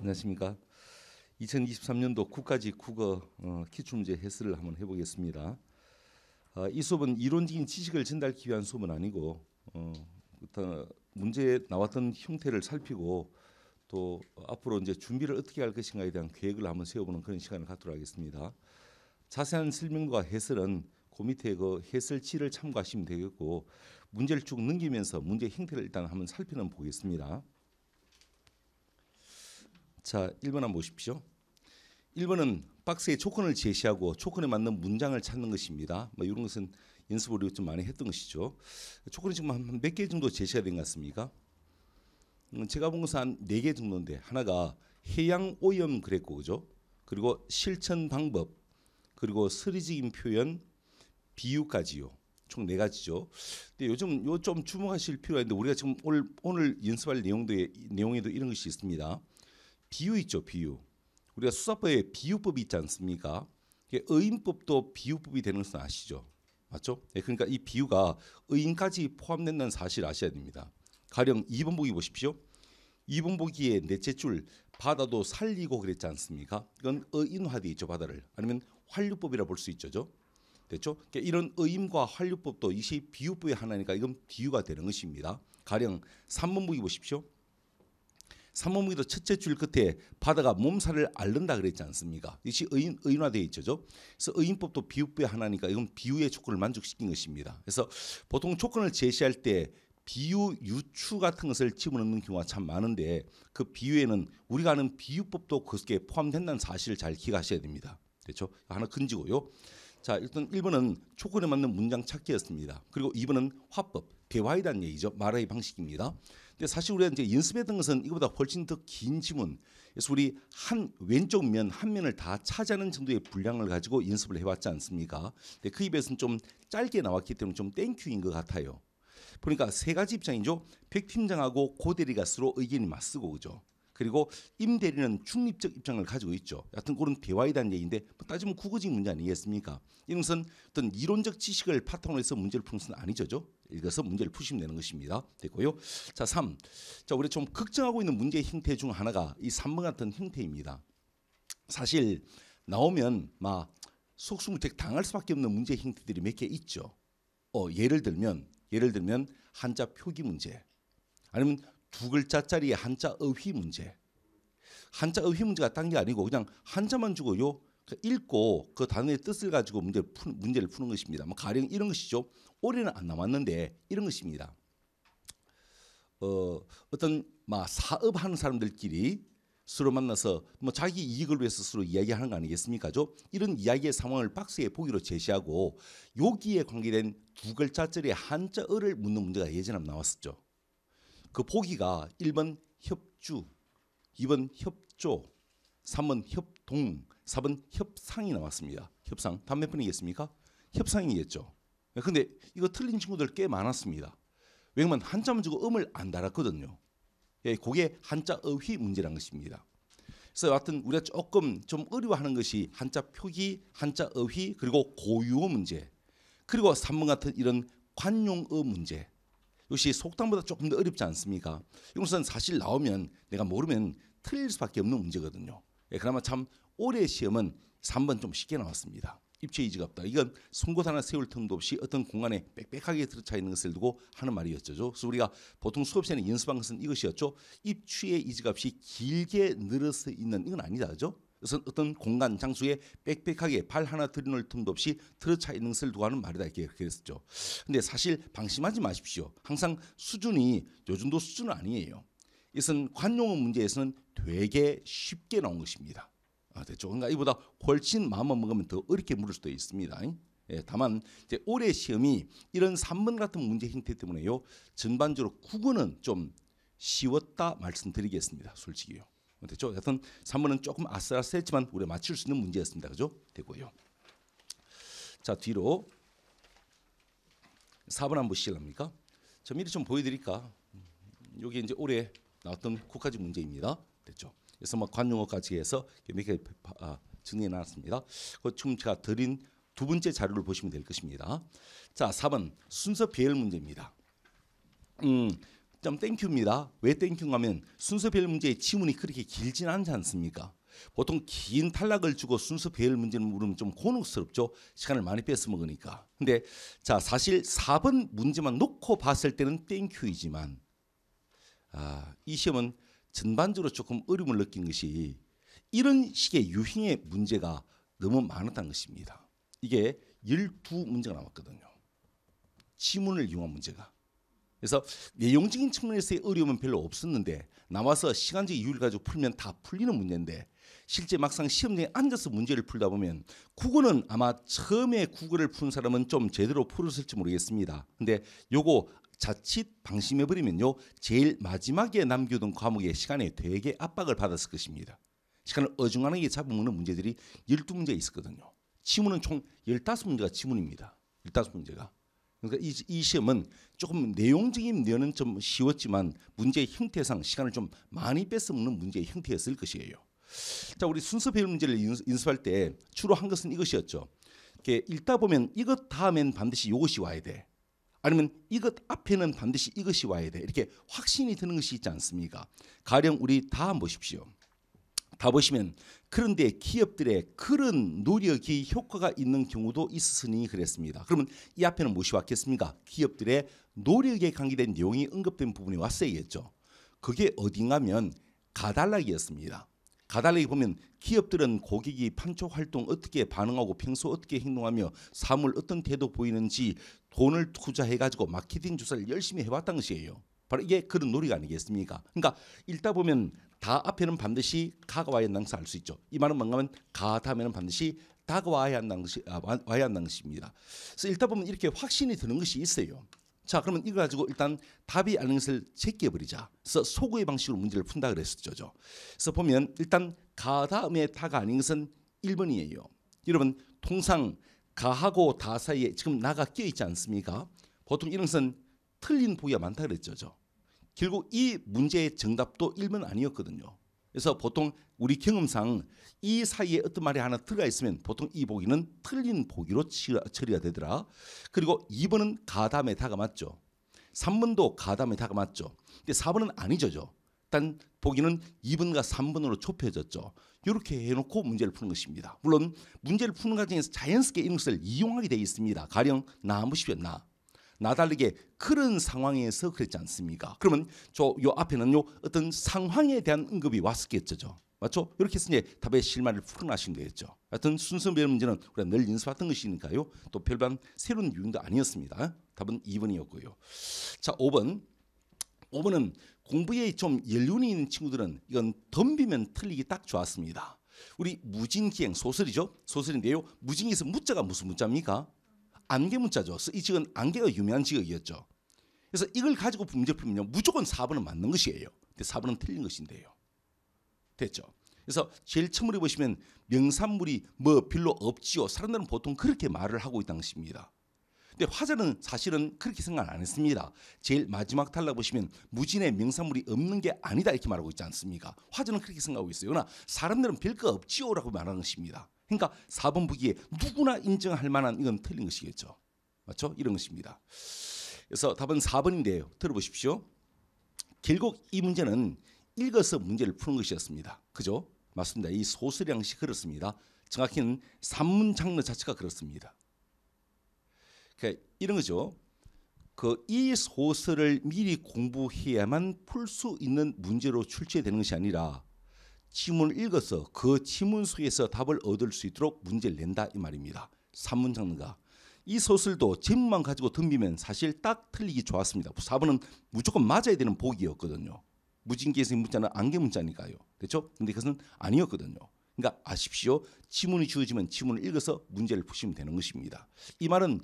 안녕하십니까. 2023년도 국가직 국어 어, 기출문제 해설을 한번 해보겠습니다. 어, 이 수업은 이론적인 지식을 전달하기 위한 수업은 아니고 어, 문제에 나왔던 형태를 살피고 또 앞으로 이제 준비를 어떻게 할 것인가에 대한 계획을 한번 세워보는 그런 시간을 갖도록 하겠습니다. 자세한 설명과 해설은 그 밑에 그 해설치를 참고하시면 되겠고 문제를 쭉 넘기면서 문제 형태를 일단 한번 살피는 보겠습니다. 자, 1번 한번 보십시오. 1번은 박스에 조건을 제시하고 조건에 맞는 문장을 찾는 것입니다. 뭐 이런 것은 연습으로 좀 많이 했던 것이죠. 조건이 지금 한 몇 개 정도 제시가 된 것 같습니까? 음, 제가 본 것은 한네개 정도인데 하나가 해양 오염 그랬고 그죠? 그리고 실천 방법 그리고 스리지인 표현 비유까지요. 총 네 가지죠. 근데 요즘 요 좀 주목하실 필요가 있는데 우리가 지금 오늘 오늘 연습할 내용도 내용에도 이런 것이 있습니다. 비유 있죠 비유 우리가 수사법에 비유법이 있지 않습니까? 의인법도 비유법이 되는 것은 아시죠? 맞죠? 예, 그러니까 이 비유가 의인까지 포함된다는 사실 아셔야 됩니다. 가령 2번 보기 보십시오. 2번 보기에 넷째 줄 바다도 살리고 그랬지 않습니까? 이건 의인화돼 있죠 바다를 아니면 환류법이라 볼 수 있죠. 됐죠? 그러니까 이런 의인과 환류법도 이시 비유법의 하나니까 이건 비유가 되는 것입니다. 가령 3번 보기 보십시오. 삼원무기도 첫째 줄 끝에 바다가 몸살을 앓는다 그랬지 않습니까? 이것이 의인, 의인화되어 있죠. 그래서 의인법도 비유법의 하나니까 이건 비유의 조건을 만족시킨 것입니다. 그래서 보통 조건을 제시할 때 비유 유추 같은 것을 집어넣는 경우가 참 많은데 그 비유에는 우리가 아는 비유법도 그게 포함된다는 사실을 잘 기억하셔야 됩니다. 그렇죠? 하나 근지고요. 자, 일단 1번은 조건에 맞는 문장 찾기였습니다. 그리고 2번은 화법, 대화에 대한 얘기죠. 말의 방식입니다. 근데 사실 우리가 이제 연습했던 것은 이거보다 훨씬 더 긴 지문. 그래서 우리 한 왼쪽 면 한 면을 다 차지하는 정도의 분량을 가지고 연습을 해왔지 않습니까? 근데 그 입에서는 좀 짧게 나왔기 때문에 좀 땡큐인 것 같아요. 보니까세 가지 입장이죠. 백 팀장하고 고대리 가수로 의견이 맞서고 그죠. 그리고 임대리는 중립적 입장을 가지고 있죠. 여튼 그런 대화에 대한 얘기인데 뭐 따지면 국어적 문제 아니겠습니까? 이것은 어떤 이론적 지식을 바탕으로 해서 문제를 푸는 것은 아니죠. 읽어서 문제를 푸시면 되는 것입니다. 됐고요. 자, 3. 자, 우리 좀 걱정하고 있는 문제 형태 중 하나가 이 3번 같은 형태입니다. 사실 나오면 막 속수무책 당할 수밖에 없는 문제 형태들이 몇 개 있죠. 어, 예를 들면 예를 들면 한자 표기 문제 아니면 두 글자짜리 한자 어휘 문제. 한자 어휘 문제가 딴 게 아니고 그냥 한자만 주고요. 그 읽고 그 단어의 뜻을 가지고 문제를, 푸, 문제를 푸는 것입니다. 뭐 가령 이런 것이죠. 올해는 안 남았는데 이런 것입니다. 어, 어떤 막 사업하는 사람들끼리 서로 만나서 뭐 자기 이익을 위해서 서로 이야기하는 거 아니겠습니까?죠 이런 이야기의 상황을 박스에 보기로 제시하고 여기에 관계된 두 글자짜리 한자어를 묻는 문제가 예전에 나왔었죠. 그 보기가 1번 협주, 2번 협조, 3번 협동, 4번 협상이 나왔습니다. 협상. 다음 몇 번이겠습니까? 협상이겠죠. 근데 이거 틀린 친구들 꽤 많았습니다. 왜냐면 한자만 주고 음을 안 달았거든요. 예, 그게 한자 어휘 문제란 것입니다. 그래서 하튼 우리가 조금 좀 어려워하는 것이 한자 표기, 한자 어휘 그리고 고유어 문제 그리고 3번 같은 이런 관용어 문제 역시 속담보다 조금 더 어렵지 않습니까? 이것은 사실 나오면 내가 모르면 틀릴 수밖에 없는 문제거든요. 예, 그나마 참 올해 시험은 3번 좀 쉽게 나왔습니다. 입체 의지가 없다. 이건 송곳 하나 세울 틈도 없이 어떤 공간에 빽빽하게 들어차 있는 것을 두고 하는 말이었죠. 그래서 우리가 보통 수업 시간에 연습한 것은 이것이었죠. 입추의 이지가 없이 길게 늘어서 있는 이건 아니다. 그죠? 그래서 어떤 공간 장소에 빽빽하게 발 하나 들이놓을 틈도 없이 틀어차 있는 것을 도하는 말이다 이렇게 그랬었죠. 근데 사실 방심하지 마십시오. 항상 수준이 요즘도 수준은 아니에요. 이것은 관용의 문제에서는 되게 쉽게 나온 것입니다. 아, 됐죠. 그러니까 이보다 골씬 마음만 먹으면 더 어렵게 물을 수도 있습니다. 예, 다만 이제 올해 시험이 이런 3번 같은 문제 형태 때문에요. 전반적으로 국어는 좀 쉬웠다 말씀드리겠습니다. 솔직히요. 됐죠? 여튼 3번은 조금 아슬아슬했지만 우리가 맞출 수 있는 문제였습니다. 그죠? 되고요. 자 뒤로 4번 한번 보실랍니까? 저 미리 좀 보여드릴까? 여기 이제 올해 나왔던 국가지 문제입니다. 됐죠? 그래서 막 뭐 관용어까지 해서 이렇게 정리해 놨습니다. 그지 제가 드린 두 번째 자료를 보시면 될 것입니다. 자, 4번 순서 배열 문제입니다. 음, 참 땡큐입니다. 왜 땡큐인가 하면 순서 배열 문제의 지문이 그렇게 길진 않지 않습니까? 보통 긴 탈락을 주고 순서 배열 문제를 물으면 좀 곤혹스럽죠. 시간을 많이 뺏어먹으니까. 근데 자 사실 4번 문제만 놓고 봤을 때는 땡큐이지만 아, 이 시험은 전반적으로 조금 어려움을 느낀 것이 이런 식의 유행의 문제가 너무 많았다는 것입니다. 이게 12문제가 남았거든요. 지문을 이용한 문제가. 그래서 내용적인 예, 측면에서의 어려움은 별로 없었는데 남아서 시간적 이유를 가지고 풀면 다 풀리는 문제인데 실제 막상 시험장에 앉아서 문제를 풀다 보면 국어는 아마 처음에 국어를 푼 사람은 좀 제대로 풀었을지 모르겠습니다. 근데 요거 자칫 방심해버리면요 제일 마지막에 남겨둔 과목의 시간에 되게 압박을 받았을 것입니다. 시간을 어중간하게 잡으면 문제들이 1 2 문제 있었거든요. 지문은 총1 5 문제가 지문입니다. 1 5 문제가 그러니까 이, 이 시험은 조금 내용적인 면은 좀 쉬웠지만 문제의 형태상 시간을 좀 많이 뺏어먹는 문제의 형태였을 것이에요. 자, 우리 순서 배열 문제를 인수할때 주로 한 것은 이것이었죠. 이렇게 읽다 보면 이것 다음엔 반드시 이것이 와야 돼. 아니면 이것 앞에는 반드시 이것이 와야 돼. 이렇게 확신이 드는 것이 있지 않습니까? 가령 우리 다 한번 보십시오. 다보시면 그런데 기업들의 그런 노력이 효과가 있는 경우도 있으니 그랬습니다. 그러면 이 앞에는 무엇이 왔겠습니까? 기업들의 노력에 관계된 내용이 언급된 부분이 왔어야겠죠. 그게 어딘가면 가달라기였습니다. 가달라기 보면 기업들은 고객이 판촉 활동 어떻게 반응하고 평소 어떻게 행동하며 사물 어떤 태도 보이는지 돈을 투자해가지고 마케팅 조사를 열심히 해왔던 것이에요. 바로 이게 그런 놀이가 아니겠습니까? 그러니까 읽다 보면 다 앞에는 반드시 가가 와야 한다는 것을 알수 있죠. 이 말은 뭔가 하면 가 다음에는 반드시 다가와야 한다는 것이 아, 와야 한다는 것입니다. 그래서 읽다 보면 이렇게 확신이 드는 것이 있어요. 자, 그러면 이거 가지고 일단 답이 아닌 것을 제껴 버리자. 그래서 소구의 방식으로 문제를 푼다 그랬었죠. 그래서 보면 일단 가 다음에 다가 아닌 것은 1번이에요. 여러분 통상 가하고 다 사이에 지금 나가 끼어 있지 않습니까? 보통 이런 것은 틀린 부위가 많다 그랬죠. 결국 이 문제의 정답도 1번 아니었거든요. 그래서 보통 우리 경험상 이 사이에 어떤 말이 하나 들어가 있으면 보통 이 보기는 틀린 보기로 처리가 되더라. 그리고 2번은 가담에 다가 맞죠. 3번도 가담에 다가 맞죠. 근데 4번은 아니죠죠. 일단 보기는 2번과 3번으로 좁혀졌죠. 이렇게 해놓고 문제를 푸는 것입니다. 물론 문제를 푸는 과정에서 자연스럽게 이런 것을 이용하게 되어 있습니다. 가령 나무시변 나. 나다르게 그런 상황에서 그랬지 않습니까? 그러면 저 요 앞에는 요 어떤 상황에 대한 응급이 왔었겠죠. 맞죠? 이렇게 해서 이제 답의 실마리를 풀어나신 거였죠. 하여튼 순서별 문제는 우리가 늘 연습했던 것이니까요. 또 별반 새로운 유인도 아니었습니다. 답은 2번이었고요. 자, 5번. 5번은 공부에 좀 연륜이 있는 친구들은 이건 덤비면 틀리기 딱 좋았습니다. 우리 무진기행 소설이죠. 소설인데요. 무진기에서 무자가 무슨 문자입니까 안개 문자죠. 이 지역은 안개가 유명한 지역이었죠. 그래서 이걸 가지고 문제 풀면 무조건 4번은 맞는 것이에요. 근데 4번은 틀린 것인데요. 됐죠. 그래서 제일 처음으로 보시면 명산물이 뭐 별로 없지요. 사람들은 보통 그렇게 말을 하고 있다는 것입니다. 근데 화자는 사실은 그렇게 생각 안 했습니다. 제일 마지막 탈락 보시면 무진의 명산물이 없는 게 아니다 이렇게 말하고 있지 않습니까? 화자는 그렇게 생각하고 있어요. 그러나 사람들은 별거 없지요라고 말하는 것입니다. 그러니까 4번 부기에 누구나 인정할 만한 이건 틀린 것이겠죠. 맞죠? 이런 것입니다. 그래서 답은 4번인데요. 들어보십시오. 결국 이 문제는 읽어서 문제를 푸는 것이었습니다. 그죠? 맞습니다. 이 소수량시 그렇습니다. 정확히는 산문 장르 자체가 그렇습니다. 그 이런 거죠. 그 이 소설을 미리 공부해야만 풀 수 있는 문제로 출제되는 것이 아니라 지문을 읽어서 그 지문 속에서 답을 얻을 수 있도록 문제를 낸다 이 말입니다. 3문 장르가 이 소설도 제목만 가지고 덤비면 사실 딱 틀리기 좋았습니다. 4번은 무조건 맞아야 되는 보기였거든요 무진기에서 문자는 안개 문자니까요. 그렇죠? 근데 그것은 아니었거든요. 그러니까 아십시오. 지문이 주어지면 지문을 읽어서 문제를 푸시면 되는 것입니다. 이 말은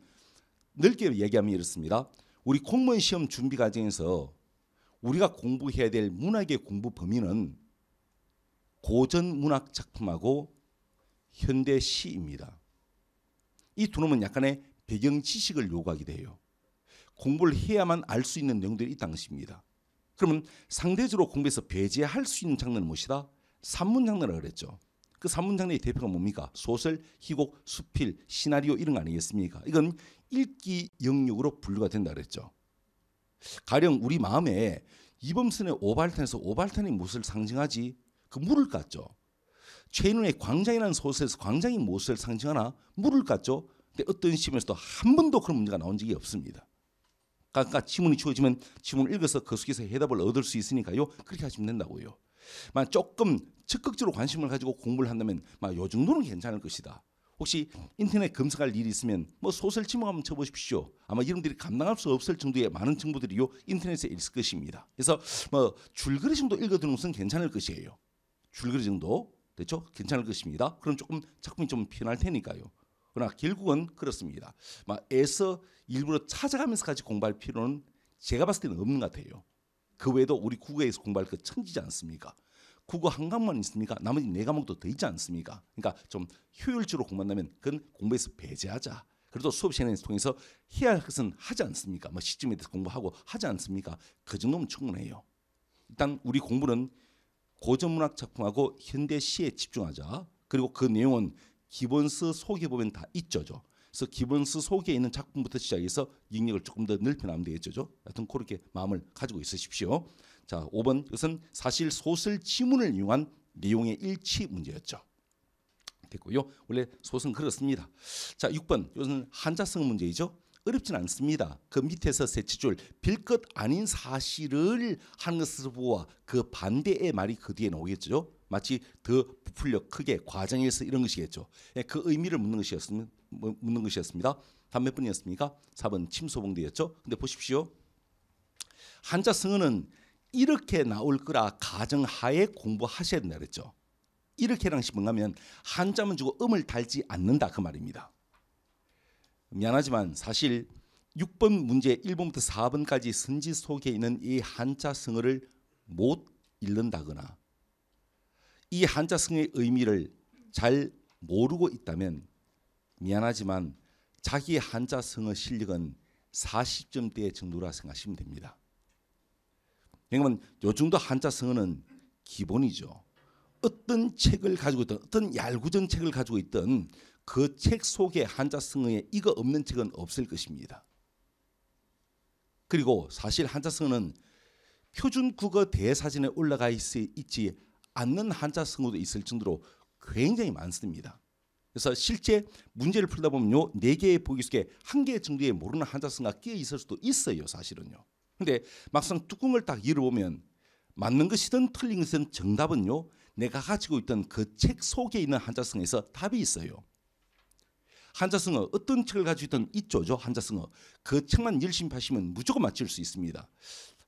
넓게 얘기하면 이렇습니다. 우리 공무원 시험 준비 과정에서 우리가 공부해야 될 문학의 공부 범위는 고전 문학 작품하고 현대 시입니다. 이 두 놈은 약간의 배경 지식을 요구하기도 해요. 공부를 해야만 알 수 있는 내용들이 당시입니다. 그러면 상대적으로 공부에서 배제할 수 있는 장르는 무엇이다? 산문 장르라고 그랬죠. 그 산문 장르의 대표가 뭡니까? 소설, 희곡, 수필, 시나리오 이런 거 아니겠습니까? 이건 읽기 영역으로 분류가 된다 그랬죠. 가령 우리 마음에 이범순의 오발탄에서 오발탄이 무엇을 상징하지? 그 물을 갖죠 최인훈의 광장이라는 소설에서 광장이 무엇을 상징하나 물을 갖죠 근데 어떤 시험에서도 한 번도 그런 문제가 나온 적이 없습니다. 그러니까 지문이 주어지면 지문을 읽어서 그 속에서 해답을 얻을 수 있으니까요. 그렇게 하시면 된다고요. 만 조금 적극적으로 관심을 가지고 공부를 한다면 막요 정도는 괜찮을 것이다. 혹시 인터넷 검색할 일이 있으면 뭐 소설 지목 한번 쳐보십시오. 아마 이러들이 감당할 수 없을 정도의 많은 정보들이요 인터넷에 있을 것입니다. 그래서 뭐 줄거리 정도 읽어두는 것은 괜찮을 것이에요. 줄거리 정도 됐죠? 괜찮을 것입니다. 그럼 조금 작품이 좀 편할 테니까요. 그러나 결국은 그렇습니다. 막 애서 일부러 찾아가면서까지 공부할 필요는 제가 봤을 때는 없는 것 같아요. 그 외에도 우리 국어에서 공부할 그 천지지 않습니까? 국어 한 과목만 있습니까? 나머지 네 과목도 더 있지 않습니까? 그러니까 좀 효율적으로 공부한다면 그건 공부에서 배제하자. 그래도 수업 시간을 통해서 해야 할 것은 하지 않습니까? 뭐 시점에 대해서 공부하고 하지 않습니까? 그 정도면 충분해요. 일단 우리 공부는 고전문학 작품하고 현대 시에 집중하자. 그리고 그 내용은 기본서 소개 보면 다 있죠죠. 그래서 기본서소개에 있는 작품부터 시작해서 능력을 조금 더 넓혀나면 되겠죠. 하여튼 그렇게 마음을 가지고 있으십시오. 자, 5번 이것은 사실 소설 지문을 이용한 내용의 일치 문제였죠. 됐고요. 원래 소설은 그렇습니다. 자, 6번 이것은 한자성 문제이죠. 어렵진 않습니다. 그 밑에서 세치줄 빌것 아닌 사실을 하는 것을 보아 그 반대의 말이 그 뒤에 나오겠죠. 마치 더 부풀려 크게 과정에서 이런 것이겠죠. 예, 그 의미를 묻는 것이었습니다. 묻는 것이었습니다. 다몇 번이었습니까? 4번 침소봉대였죠. 근데 보십시오. 한자 성어는 이렇게 나올 거라 가정하에 공부하셔야 된다 그랬죠. 이렇게랑 싶은 가면 한자만 주고 음을 달지 않는다 그 말입니다. 미안하지만 사실 6번 문제 1번부터 4번까지 선지 속에 있는 이 한자 성어를 못 읽는다거나 이 한자 성의 의미를 잘 모르고 있다면 미안하지만 자기 한자 성어 실력은 40점대 정도라 생각하시면 됩니다. 왜냐하면 요즘도 한자 성어는 기본이죠. 어떤 책을 가지고 있던 어떤 얄궂은 책을 가지고 있던 그책 속에 한자성어에 이거 없는 책은 없을 것입니다. 그리고 사실 한자성어는 표준국어 대사진에 올라가 있지 않는 한자성어도 있을 정도로 굉장히 많습니다. 그래서 실제 문제를 풀다 보면 요네 개의 보기 속에 한개 정도의 모르는 한자성어가 끼어 있을 수도 있어요, 사실은요. 근데 막상 뚜껑을 딱 열어보면 맞는 것이든 틀린 것이든 정답은요 내가 가지고 있던 그 책 속에 있는 한자성에서 어 답이 있어요. 한자성어 어떤 책을 가지고 있던 이쪽죠 한자성어 그 책만 열심히 파시면 무조건 맞출 수 있습니다.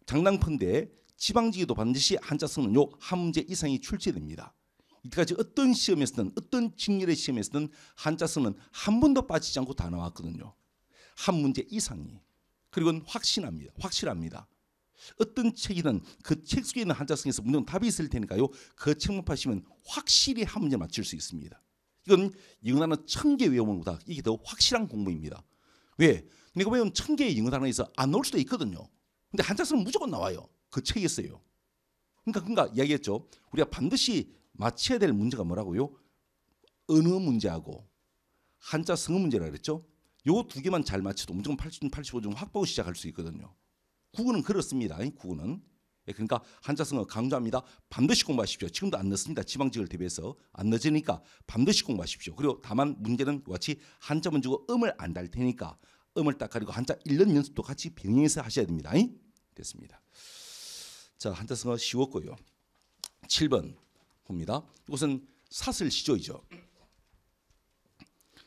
장난컨대 지방지기도 반드시 한자성어요한 문제 이상이 출제됩니다. 이때까지 어떤 시험에서든 어떤 직렬의 시험에서든 한자성어는 한 번도 빠지지 않고 다 나왔거든요. 한 문제 이상이 그리고 확신합니다. 확실합니다. 어떤 책이든 그 책 속에 있는 한자성에서 문제 답이 있을 테니까요. 그 책만 파시면 확실히 한 문제 맞출 수 있습니다. 이건 영어단어 천개 외우는보다 이게 더 확실한 공부입니다. 왜? 내가 외운 천 개의 영어 단어에서 안 나올 수도 있거든요. 근데 한자서는 무조건 나와요. 그책이었어요 그러니까 그니까 이야기했죠. 우리가 반드시 맞춰야 될 문제가 뭐라고요? 언어 문제하고 한자 성어 문제라 그랬죠. 요두 개만 잘 맞춰도 무조건 80, 85점 확보하 시작할 수 있거든요. 국어는 그렇습니다. 국어는 예, 그러니까 한자성어 강조합니다. 반드시 공부하십시오. 지금도 안 늦습니다. 지방직을 대비해서 안 늦으니까 반드시 공부하십시오. 그리고 다만 문제는 같이 한자 문제고 음을 안 달 테니까 음을 딱 가리고 한자 1년 연습도 같이 병행해서 하셔야 됩니다. 됐습니다. 자 한자성어 쉬웠고요. 7번 봅니다. 이것은 사슬시조이죠.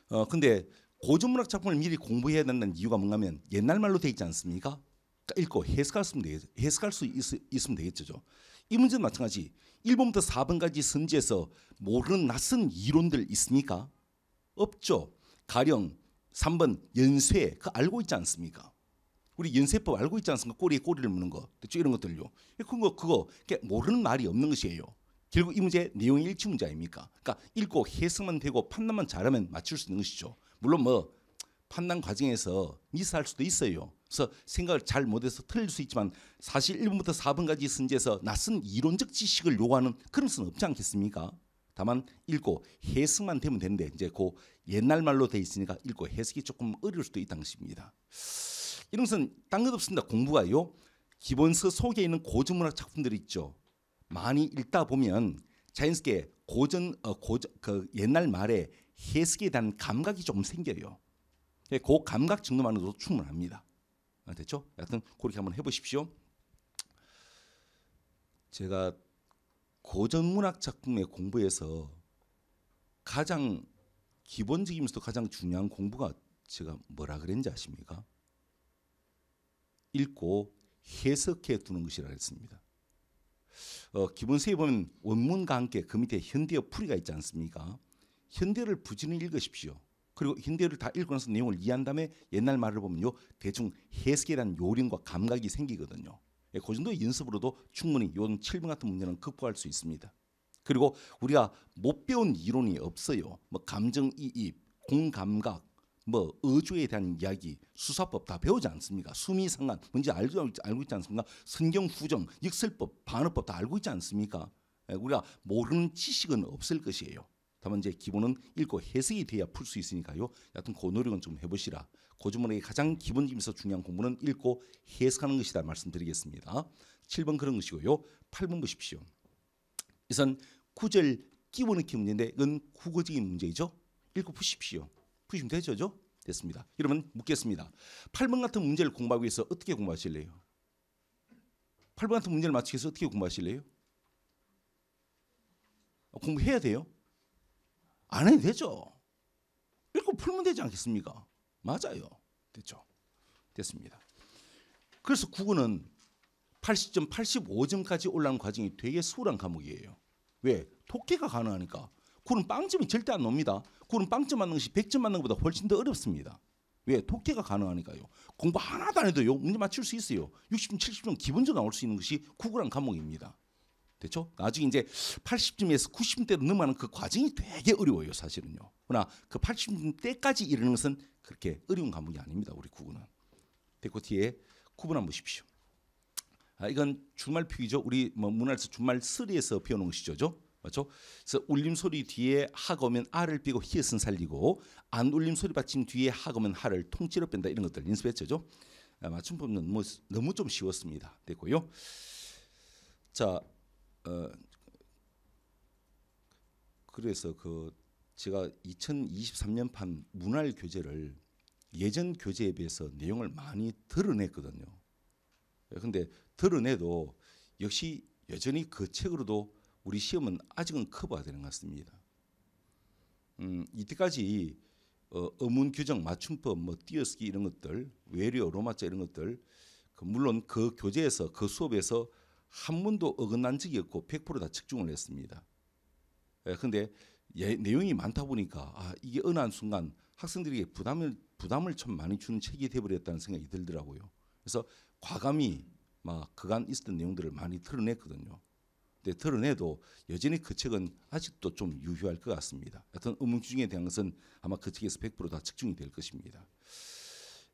어 근데 고전문학 작품을 미리 공부해야 된다는 이유가 뭔가면 옛날 말로 돼 있지 않습니까? 읽고 해석할 수, 되겠, 해석할 수 있, 으면 되겠죠. 이 문제도 마찬가지. 1번부터 4번까지 선지에서 모르는 낯선 이론들 있습니까? 없죠. 가령 3번 연쇄 그 알고 있지 않습니까? 우리 연쇄법 알고 있지 않습니까? 꼬리에 꼬리를 무는 거. 이런 것들요. 예, 그거 그거 모르는 말이 없는 것이에요. 결국 이 문제 내용이 일치 문제 아닙니까? 그러니까 읽고 해석만 되고 판단만 잘하면 맞출 수 있는 것이죠. 물론 뭐 판단 과정에서 미스할 수도 있어요. 그래서 생각을 잘 못해서 틀릴 수 있지만 사실 1번부터 4번까지 선지에서 낯선 이론적 지식을 요구하는 그런 것는 없지 않겠습니까? 다만 읽고 해석만 되면 되는데 이제 그 옛날 말로 돼 있으니까 읽고 해석이 조금 어려울 수도 있다는 것입니다. 이런 것은 딴것 없습니다. 공부가요. 기본서 속에 있는 고전문학 작품들이 있죠. 많이 읽다 보면 자연스럽게 고전 어, 고전 그 옛날 말에 해석에 대한 감각이 좀 생겨요. 예, 그 감각 정도만으로도 충분합니다. 아, 됐죠? 여튼 그렇게 한번 해보십시오. 제가 고전문학 작품의 공부에서 가장 기본적이면서도 가장 중요한 공부가 제가 뭐라 그랬는지 아십니까? 읽고 해석해 두는 것이라 했습니다. 어, 기본서에 보면 원문과 함께 그 밑에 현대어 풀이가 있지 않습니까? 현대를 부지런히 읽으십시오. 그리고 힌데를 다 읽고 나서 내용을 이해한 다음에 옛날 말을 보면요 대충 해석에 대한 요령과 감각이 생기거든요. 예, 그 정도 연습으로도 충분히 요즘 7분 같은 문제는 극복할 수 있습니다. 그리고 우리가 못 배운 이론이 없어요. 뭐 감정 이입, 공감각, 뭐 의조에 대한 이야기, 수사법 다 배우지 않습니까? 수미상관 뭔지 알고, 알고 있지 않습니까? 성경후정, 역설법, 반어법 다 알고 있지 않습니까? 예, 우리가 모르는 지식은 없을 것이에요. 다만 이제 기본은 읽고 해석이 돼야 풀 수 있으니까요. 여튼그 노력은 좀 해보시라. 고주문의 그 가장 기본적이면서 중요한 공부는 읽고 해석하는 것이다 말씀드리겠습니다. 7번 그런 것이고요. 8번 보십시오. 이선 구절 끼워넣기 문제인데 이건 국어적인 문제이죠. 읽고 푸십시오. 푸시면 되죠. 죠? 됐습니다. 여러분 묻겠습니다. 8번 같은 문제를 공부하기 위해서 어떻게 공부하실래요? 8번 같은 문제를 맞추기 위해서 어떻게 공부하실래요? 어, 공부해야 돼요. 안 해도 되죠. 읽고 풀면 되지 않겠습니까? 맞아요. 됐죠. 됐습니다. 그래서 국어는 80점, 85점까지 올라온 과정이 되게 수월한 과목이에요. 왜? 독해가 가능하니까. 구는 빵점이 절대 안 놉니다. 구는 빵점 맞는 것이 100점 맞는 것보다 훨씬 더 어렵습니다. 왜? 독해가 가능하니까요. 공부 하나도 안 해도 문제 맞출 수 있어요. 60점, 70점 기본적으로 나올 수 있는 것이 구구란 과목입니다. 됐죠? 나중에 이제 80쯤에서 90대로 넘어가는 그 과정이 되게 어려워요, 사실은요. 그러나 그 80대까지 이르는 것은 그렇게 어려운 과목이 아닙니다, 우리 구구는. 데코뒤에 구분 한번 보십시오. 아, 이건 주말 표기죠. 우리 뭐 문화에서 주말 3에서 배워놓은 것이죠. 맞죠? 그래서 울림 소리 뒤에 하거면 알을 빼고 히읗은 살리고 안 울림 소리 받침 뒤에 하거면 하를 통째로 뺀다 이런 것들 연습했죠. 아, 맞춤법은 너무, 뭐 너무 좀 쉬웠습니다. 됐고요. 자, 어, 그래서 그 제가 2023년판 문할 교재를 예전 교재에 비해서 내용을 많이 드러냈거든요. 예, 근데 드러내도 역시 여전히 그 책으로도 우리 시험은 아직은 커버가 되는 것 같습니다. 음, 이때까지 어, 문 규정, 맞춤법, 뭐 띄어쓰기 이런 것들, 외래어 로마자 이런 것들, 그 물론 그 교재에서 그 수업에서 한 번도 어긋난 적이 없고 100%다 측정을 했습니다. 그런데 예, 예, 내용이 많다 보니까 아, 이게 어느 한 순간 학생들에게 부담을 부담을 참 많이 주는 책이 되버렸다는 생각이 들더라고요. 그래서 과감히 막 그간 있었던 내용들을 많이 털어냈거든요. 근데 털어내도 여전히 그 책은 아직도 좀 유효할 것 같습니다. 어떤 의문중에 대한 것은 아마 그 책에서 100%다 측정이 될 것입니다.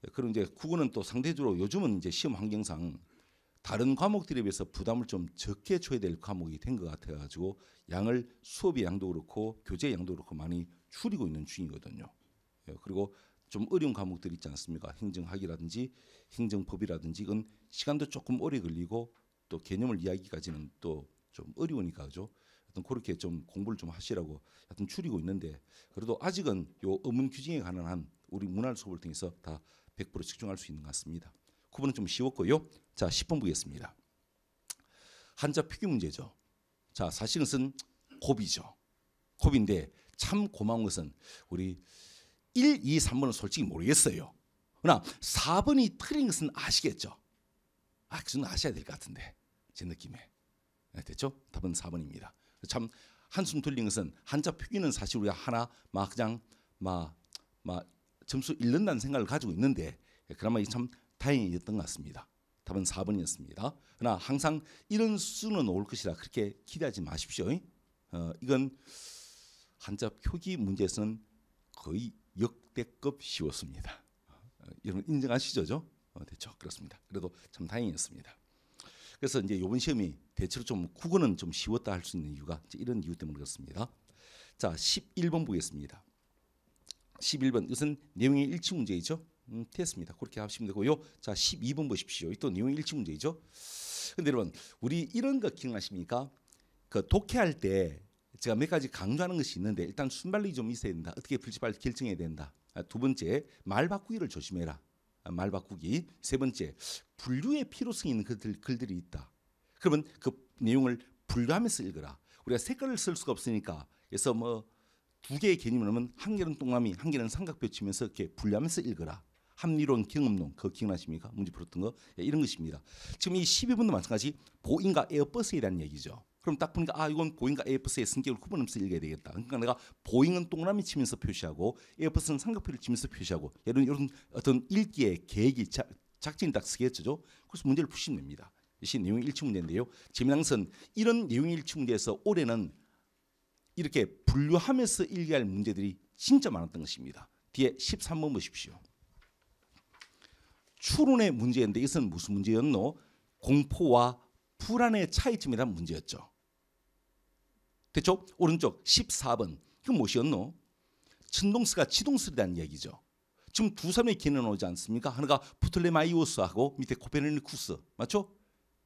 예, 그럼 이제 국어는 또 상대적으로 요즘은 이제 시험 환경상 다른 과목들에 비해서 부담을 좀 적게 줘야 될 과목이 된 것 같아가지고 양을 수업의 양도 그렇고 교재 양도 그렇고 많이 줄이고 있는 중이거든요. 예, 그리고 좀 어려운 과목들 있지 않습니까? 행정학이라든지 행정법이라든지 이건 시간도 조금 오래 걸리고 또 개념을 이야기까지는 또 좀 어려우니까 그죠. 하여튼 그렇게 좀 공부를 좀 하시라고 하여튼 줄이고 있는데 그래도 아직은 요 음문 규정에 관한 한 우리 문화 수업을 통해서 다 100% 집중할 수 있는 것 같습니다. 9분은좀 쉬웠고요. 자, 10번 보겠습니다. 한자 표기 문제죠. 자, 사실 것은 곱이죠. 곱인데 참 고마운 것은 우리 1, 2, 3번은 솔직히 모르겠어요. 그러나 4번이 틀린 것은 아시겠죠. 아, 그는 아셔야 될 것 같은데 제 느낌에 네, 됐죠? 답은 4번입니다. 참 한숨 돌린 것은 한자 표기는 사실 우리가 하나 막 그냥 막, 막 점수 잃는다는 생각을 가지고 있는데 예, 그나마 참 다행이었던 것 같습니다. 답은 4번이었습니다. 그러나 항상 이런 수는 올 것이라 그렇게 기대하지 마십시오. 어, 이건 한자 표기 문제에서는 거의 역대급 쉬웠습니다. 어, 여러분 인정하시죠? 어, 대처 그렇습니다. 그래도 참 다행이었습니다. 그래서 이제 이번 시험이 대체로 좀 국어는 좀 쉬웠다 할 수 있는 이유가 이런 이유 때문에 그렇습니다. 자, 11번 보겠습니다. 11번 이것은 내용의 일치 문제이죠. 음, 됐습니다. 그렇게 하시면 되고요. 자, 12번 보십시오. 또 내용 일치 문제이죠. 근데 여러분, 우리 이런 거 기억나십니까? 그 독해할 때 제가 몇 가지 강조하는 것이 있는데 일단 순발력이 좀 있어야 된다. 어떻게 풀지 빨리 결정해야 된다. 아, 두 번째, 말 바꾸기를 조심해라. 아, 말 바꾸기. 세 번째, 분류의 필요성이 있는 글들, 글들이 있다. 그러면 그 내용을 분류하면서 읽어라. 우리가 색깔을쓸 수가 없으니까 그래서 뭐 두 개의 개념을 하면 한 개는 동그이한 개는 삼각표 치면서 이렇게 분류하면서 읽어라. 합리론, 경험론 그 기억나십니까? 문제 풀었던 거 예, 이런 것입니다. 지금 이 12분도 마찬가지 보인과 에어버스이라는 얘기죠. 그럼 딱 보니까 아 이건 보잉과 에어버스의 성격을 구분하면서 읽어야 되겠다. 그러니까 내가 보잉은 동그라미 치면서 표시하고 에어버스는 삼각표를 치면서 표시하고 이런 이런 어떤 읽기의 계획이 자, 작전이 딱 쓰겠죠. 그래서 문제를 푸시면 됩니다. 이 내용 일치 문제인데요. 재민항 이런 내용 일치 문제에서 올해는 이렇게 분류하면서 읽어할 문제들이 진짜 많았던 것입니다. 뒤에 13번 보십시오. 추론의 문제인데 이것은 무슨 문제였노? 공포와 불안의 차이점이대 문제였죠. 됐죠? 오른쪽 14번. 이건 무엇이었노? 진동스가 지동스에 대한 얘기죠. 지금 두 사람의 기는 오지 않습니까? 하나가 프톨레마이오스하고 밑에 코페르니쿠스. 맞죠?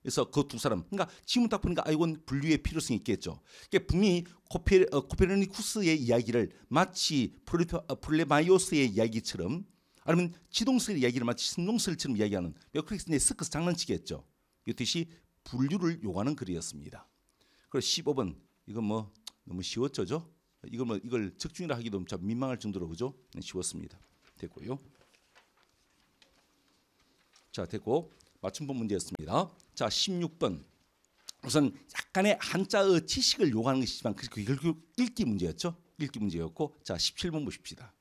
그래서 그 두 사람. 그러니까 지문 딱 보니까 아 이건 분류의 필요성이 있겠죠. 그러니까 분명히 코페, 어, 르니쿠스의 이야기를 마치 프톨레마이오스의 어, 이야기처럼 아니면 지동설 얘기를 마치 신동설처럼 이야기하는 메크리스네 스크스 장난치겠죠. 기 이것이 분류를 요구하는 글이었습니다. 그리고 15번 이건 뭐 너무 쉬웠죠죠? 이걸 뭐 이걸 적중이라 하기도 참 민망할 정도로 그죠? 네, 쉬웠습니다. 됐고요. 자 됐고 맞춤법 문제였습니다. 자 16번 우선 약간의 한자의 지식을 요구하는 것이지만 그 결국 읽기 문제였죠. 읽기 문제였고 자 17번 보십시다.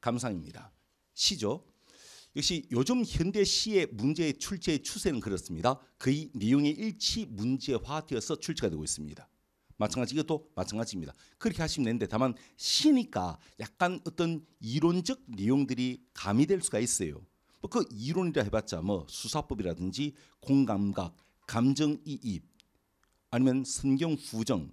감상입니다. 시죠. 역시 요즘 현대 시의 문제의 출제의 추세는 그렇습니다. 거의 내용이 일치 문제화되어서 출제가 되고 있습니다. 마찬가지 이것도 마찬가지입니다. 그렇게 하시면 되는데 다만 시니까 약간 어떤 이론적 내용들이 가미될 수가 있어요. 뭐 그 이론이라 해봤자 뭐 수사법이라든지 공감각, 감정이입 아니면 성경 후정,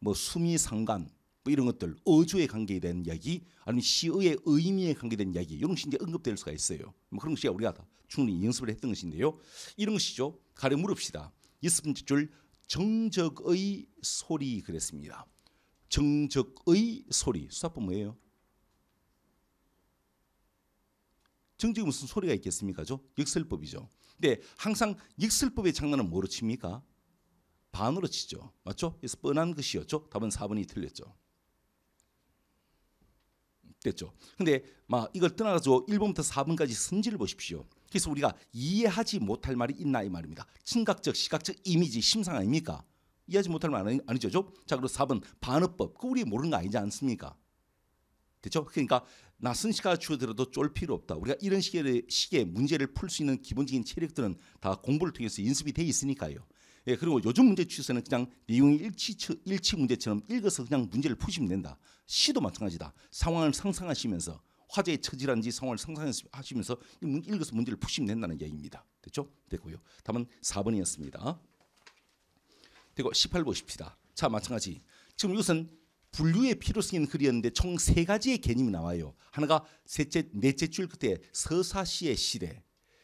뭐 수미상관 뭐 이런 것들 어조에 관계된 이야기 아니면 시의 의미에 관계된 이야기 이런 것이 이제 언급될 수가 있어요. 뭐 그런 것이 우리가 다 충분히 연습을 했던 것인데요. 이런 것이죠. 가령 물읍시다. 여섯 번줄 정적의 소리 그랬습니다. 정적의 소리 수사법 뭐예요? 정적이 무슨 소리가 있겠습니까죠? 역설법이죠. 근데 항상 역설법의 장난은 뭐로 칩니까? 반으로 치죠. 맞죠? 그래서 뻔한 것이었죠. 답은 4번이 틀렸죠. 됐죠. 근데 막 이걸 떠나가 1번부터 4번까지 성질을 보십시오. 그래서 우리가 이해하지 못할 말이 있나 이 말입니다. 청각적, 시각적 이미지 심상 아닙니까? 이해하지 못할 말 아니, 아니죠. 자, 그리고 4번 반어법. 그 우리 모르는 거 아니지 않습니까? 됐죠? 그러니까 낯선 시가 주어들어도 쫄 필요 없다. 우리가 이런 식의, 식의 문제를 풀 수 있는 기본적인 체력들은 다 공부를 통해서 인습이 돼 있으니까요. 예, 그리고 요즘 문제 취지는 그냥 내용이 일치, 일치 문제처럼 읽어서 그냥 문제를 푸시면 된다. 시도 마찬가지다. 상황을 상상하시면서 화제의 처지라든지 상황을 상상하시면서 읽어서 문제를 푸시면 된다는 얘기입니다. 됐죠? 됐고요. 다음은 4번이었습니다. 되고 18 보십시다. 자 마찬가지. 지금 이것은 분류의 필요성인 글이었는데 총 세 가지의 개념이 나와요. 하나가 셋째, 넷째 줄 끝에 서사시의 시대,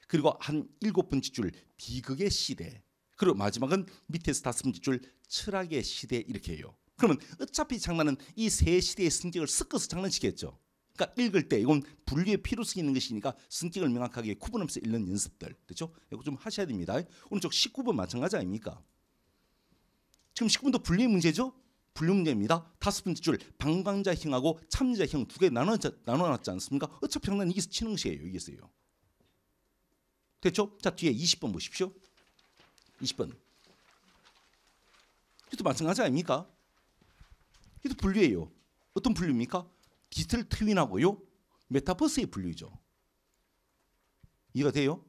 그리고 한 일곱 번째 줄 비극의 시대, 그리고 마지막은 밑에서 다섯 번째 줄 철학의 시대 이렇게 해요. 그러면 어차피 장난은 이 세 시대의 성격을 섞어서 장난치겠죠. 그러니까 읽을 때 이건 분류의 필요성이 있는 것이니까 성격을 명확하게 구분하면서 읽는 연습들. 그렇죠? 이거 좀 하셔야 됩니다. 오른쪽 19번 마찬가지 아닙니까? 지금 19번도 분류의 문제죠? 분류 문제입니다. 다섯 번째 줄 방광자형하고 참자형 두 개 나눠 놨지 않습니까? 어차피 장난 이기서 치는 것이에요. 여기서요. 됐죠? 자 뒤에 20번 보십시오. 20번. 이것도 마찬가지 아닙니까? 이것도 분류예요. 어떤 분류입니까? 디지털 트윈하고요. 메타버스의 분류죠. 이해가 돼요?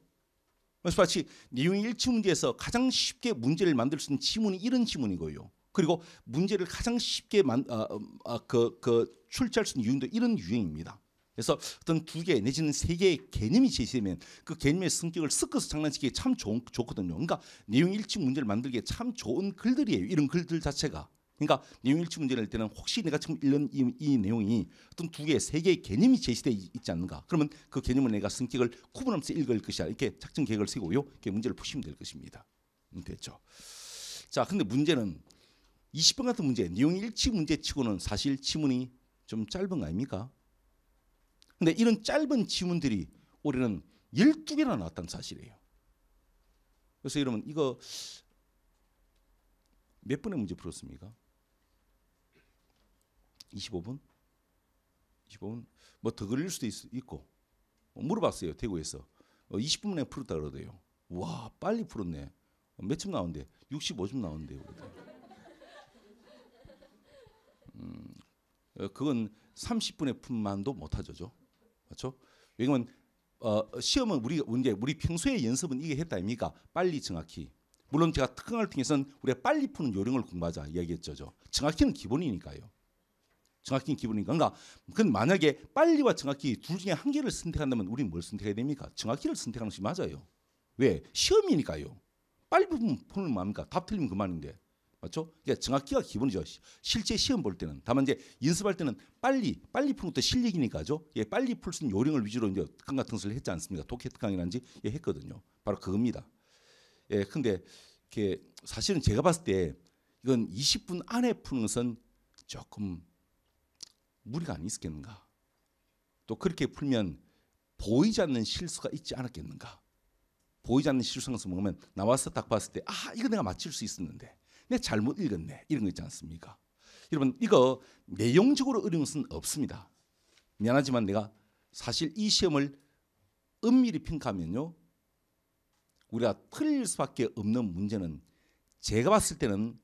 그래서 마치 내용 일치 문제에서 가장 쉽게 문제를 만들 수 있는 지문이 이런 지문이고요. 그리고 문제를 가장 쉽게 만, 아, 아, 그, 그 출제할 수 있는 유형도 이런 유형입니다. 그래서 어떤 두 개 내지는 세 개의 개념이 제시되면 그 개념의 성격을 섞어서 장난치기에 참 좋, 좋거든요. 그러니까 내용 일치 문제를 만들기에 참 좋은 글들이에요. 이런 글들 자체가. 그러니까 내용 일치 문제를 할 때는 혹시 내가 지금 읽는 이, 이 내용이 어떤 두 개, 세 개의 개념이 제시되어 있지 않는가. 그러면 그 개념을 내가 성격을 구분하면서 읽을 것이야. 이렇게 작전 계획을 세고요. 이렇게 문제를 푸시면 될 것입니다. 음, 됐죠. 자, 근데 문제는 20번 같은 문제, 내용 일치 문제치고는 사실 지문이 좀 짧은 거 아닙니까? 근데 이런 짧은 지문들이 우리는 12개나 나왔다는 사실이에요. 그래서 여러분 이거 몇 분의 문제 풀었습니까? 25분? 25분? 뭐 더 걸릴 수도 있, 고 어, 물어봤어요 대구에서 20분 어, 만에 풀었다 그러대요 와 빨리 풀었네 몇 점 나온대? 65점 나온대요 음, 어, 그건 30분의 품만도 못하죠 그렇죠? 왜냐면 어, 시험은 우리가 제 우리 평소에 연습은 이게 했다 아닙니까? 빨리 정확히. 물론 제가 특강을 통해서는 우리가 빨리 푸는 요령을 공부하자 이야기했죠. 정확히는 기본이니까요. 정확히는 기본이니까. 그러니까 그 만약에 빨리와 정확히 둘 중에 한 개를 선택한다면 우리는 뭘 선택해야 됩니까? 정확히를 선택하는 것이 맞아요. 왜? 시험이니까요. 빨리 푸분 푸는 뭡니까? 답 틀리면 그만인데. 맞죠? 그러니까 정확히가 기본이죠. 실제 시험 볼 때는 다만 이제 연습할 때는 빨리 빨리 푸는 것도 실력이니까죠. 예, 빨리 풀 수 있는 요령을 위주로 이제 강 같은 것을 했지 않습니까? 독해특 강이라는지 예, 했거든요. 바로 그겁니다. 예, 근데 이게 사실은 제가 봤을 때 이건 20분 안에 푸는 것은 조금 무리가 안 있었겠는가? 또 그렇게 풀면 보이지 않는 실수가 있지 않았겠는가? 보이지 않는 실수가 상 있으면 나와서 딱 봤을 때 아 이거 내가 맞출수 있었는데 내 잘못 읽었네 이런 거 있지 않습니까? 여러분 이거 내용적으로 어려운 것은 없습니다. 미안하지만 내가 사실 이 시험을 엄밀히 평가하면요 우리가 틀릴 수밖에 없는 문제는 제가 봤을 때는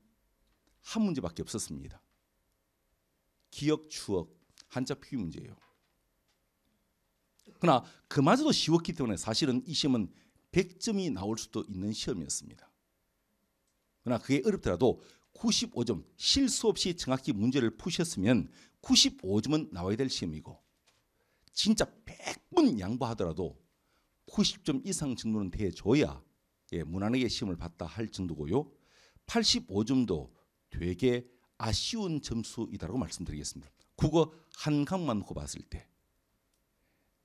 한 문제밖에 없었습니다. 기억 추억 한자 표기 문제예요. 그러나 그마저도 쉬웠기 때문에 사실은 이 시험은 100점이 나올 수도 있는 시험이었습니다. 그러나 그게 어렵더라도 95점 실수 없이 정확히 문제를 푸셨으면 95점은 나와야 될 시험이고 진짜 100분 양보하더라도 90점 이상 정도는 돼줘야 예, 무난하게 시험을 봤다 할 정도고요. 85점도 되게 아쉬운 점수이다라고 말씀드리겠습니다. 국어 한 강만 놓고 봤을 때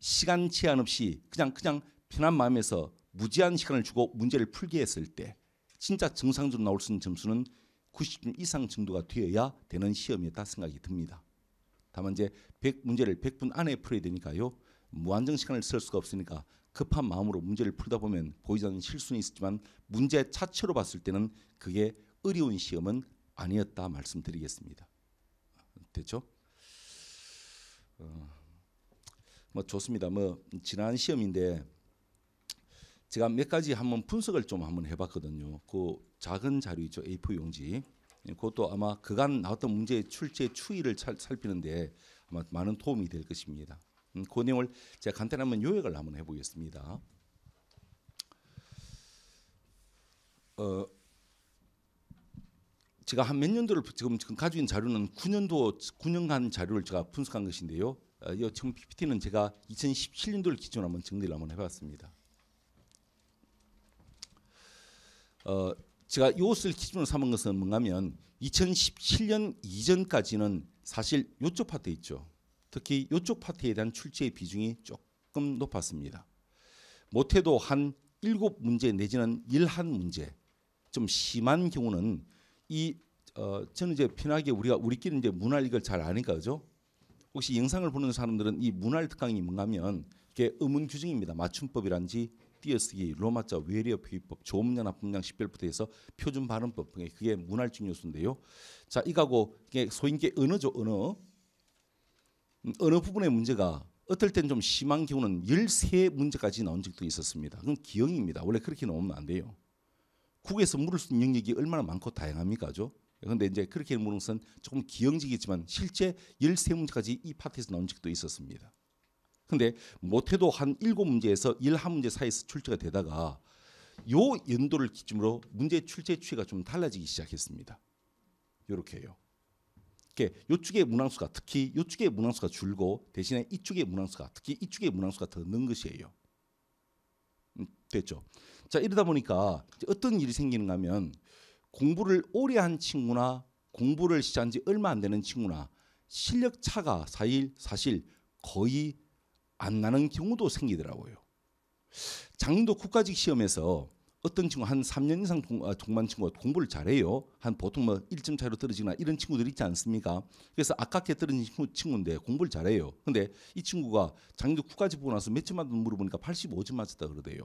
시간 제한 없이 그냥 그냥 편한 마음에서 무제한 시간을 주고 문제를 풀게 했을 때 진짜 정상적으로 나올 수 있는 점수는 90점 이상 정도가 되어야 되는 시험이었다 생각이 듭니다. 다만 이제 100 문제를 100분 안에 풀어야 되니까요. 무한정 시간을 쓸 수가 없으니까 급한 마음으로 문제를 풀다 보면 보이지 않는 실수는 있었지만 문제 자체로 봤을 때는 그게 어려운 시험은 아니었다 말씀드리겠습니다. 됐죠? 어, 뭐 좋습니다. 뭐 지난 시험인데 제가 몇 가지 한번 분석을 좀 한번 해봤거든요. 그 작은 자료 있죠 A4 용지. 예, 그것도 아마 그간 나왔던 문제의 출제 추이를 살피는데 아마 많은 도움이 될 것입니다. 음, 그 내용을 제가 간단한 요약을 한번 해보겠습니다. 어, 제가 한 몇 년도를 지금 지금 가지고 있는 자료는 9년도 9년간 자료를 제가 분석한 것인데요. 이 어, PPT는 제가 2017년도를 기준으로 한번 정리를 한번 해봤습니다. 어, 제가 요것을 기준으로 삼은 것은 뭔가면 2017년 이전까지는 사실 요쪽 파트 있죠. 특히 요쪽 파트에 대한 출제의 비중이 조금 높았습니다. 못해도 한 일곱 문제 내지는 일한 문제 좀 심한 경우는 이 어, 저는 이제 편하게 우리가 우리끼리 이제 문할 읽을 잘 아니까 그죠? 혹시 영상을 보는 사람들은 이 문할 특강이 뭔가면 이게 음운 규정입니다. 맞춤법이란지 띄어쓰기, e, 로마자, 외래어 표기법, 조음연화 분량 식별부터 해서 표준 발음법 그게 문화중 요소인데요. 자, 이거하고 이게 소인 계 언어죠, 언어. 음, 언어 부분의 문제가 어떨 땐좀 심한 경우는 열세 문제까지 나온 적도 있었습니다. 그건 기형입니다. 원래 그렇게 나오면 안 돼요. 국에서 물을 수 있는 영역이 얼마나 많고 다양합니까죠? 근데 이제 그렇게 물은 것은 조금 기형적이지만 실제 열세 문제까지이 파트에서 나온 적도 있었습니다. 근데 못해도 한 일곱 문제에서 일한 문제 사이에서 출제가 되다가 요 연도를 기점으로 문제 출제 추이가 좀 달라지기 시작했습니다. 요렇게요. 이렇게 요쪽의 문항수가 특히 요쪽의 문항수가 줄고 대신에 이쪽의 문항수가 특히 이쪽의 문항수가 더 는 것이에요. 음, 됐죠. 자 이러다 보니까 어떤 일이 생기는가 하면 공부를 오래 한 친구나 공부를 시작한 지 얼마 안 되는 친구나 실력 차가 사실 거의 안나는 경우도 생기더라고요. 작도 국가직 시험에서 어떤 친구 한 3년 이상 아, 동반 친구가 공부를 잘해요. 한 보통 뭐 1점 차로 떨어지거나 이런 친구들 있지 않습니까? 그래서 아깝게 떨어진 친구, 친구인데 공부를 잘해요. 근데 이 친구가 작도 국가직 보고 나서 몇점 맞은 물어보니까 85점 맞았다 그러대요.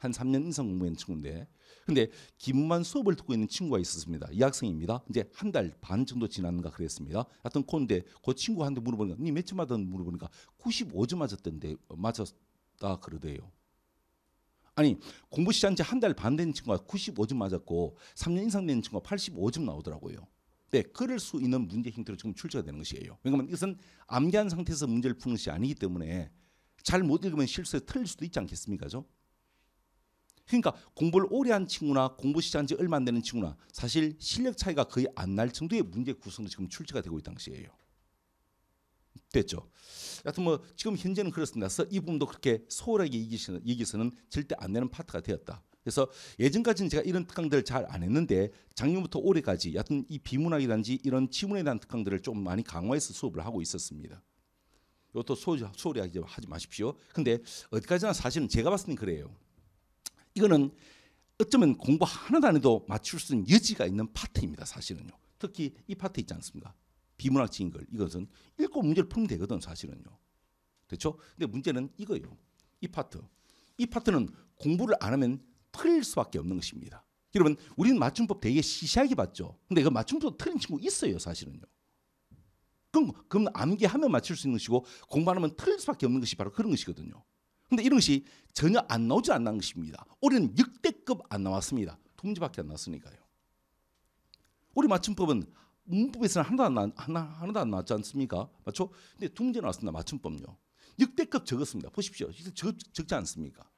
한 3년 이상 공부한 친구인데 근데 기 김만 수업을 듣고 있는 친구가 있었습니다. 이 학생입니다. 이제 한 달 반 정도 지났는가 그랬습니다. 하여튼 콘데 그 친구한테 물어보니까 니 몇점 맞았는 물어보니까 95점 맞았던데 어, 맞았다 그러대요. 아니 공부 시작한 지 한 달 반 된 친구가 95점 맞았고 3년 이상 된 친구가 85점 나오더라고요. 네, 그럴 수 있는 문제 힌트로 지금 출제가 되는 것이에요. 왜냐하면 이것은 암기한 상태에서 문제를 푸는 것이 아니기 때문에 잘 못 읽으면 실수에 틀릴 수도 있지 않겠습니까? 죠 그러니까 공부를 오래 한 친구나 공부 시작한 지 얼마 안 되는 친구나 사실 실력 차이가 거의 안 날 정도의 문제 구성도 지금 출제가 되고 있는 당시에요. 됐죠. 여하튼 뭐 지금 현재는 그렇습니다. 그래서 이 부분도 그렇게 소홀하게 얘기시는, 얘기서는 절대 안 되는 파트가 되었다. 그래서 예전까지는 제가 이런 특강들을 잘 안 했는데 작년부터 올해까지 여하튼 이 비문학이란지 이런 지문에 대한 특강들을 좀 많이 강화해서 수업을 하고 있었습니다. 이것도 소홀히 하지 마십시오. 근데 어디까지나 사실은 제가 봤을 땐 그래요. 이거는 어쩌면 공부 하나도 안 해도 맞출 수 있는 여지가 있는 파트입니다. 사실은요. 특히 이 파트 있지 않습니까? 비문학적인 걸 이것은 읽고 문제를 풀면 되거든 사실은요. 그렇죠? 근데 문제는 이거예요. 이 파트. 이 파트는 공부를 안 하면 틀릴 수밖에 없는 것입니다. 여러분 우리는 맞춤법 되게 시시하게 봤죠. 근데 그 맞춤법 틀린 친구 있어요 사실은요. 그럼, 그럼 암기하면 맞출 수 있는 것이고 공부 안 하면 틀릴 수밖에 없는 것이 바로 그런 것이거든요. 근데 이런 것이 전혀 안 나오지 않는 것입니다. 올해는 역대급 안 나왔습니다. 두 문제밖에 안 나왔으니까요. 우리 맞춤법은 문법에서는 하나도 안, 나, 하나, 하나도 안 나왔지 않습니까? 맞죠? 근데 두 문제 나왔습니다. 맞춤법요. 역대급 적었습니다. 보십시오. 적, 적지 않습니까?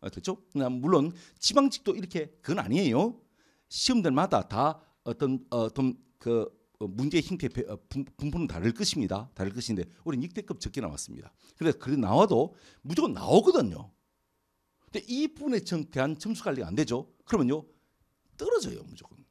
아, 됐죠? 물론 지방직도 이렇게 그건 아니에요. 시험들마다 다 어떤 어떤 그 어, 문제의 형태 어, 분포는 다를 것입니다. 다를 것인데 우리는 대급 적게 나왔습니다. 그래서 그래 나와도 무조건 나오거든요. 근데 이 부분에 대한 점수 관리가 안 되죠. 그러면요 떨어져요 무조건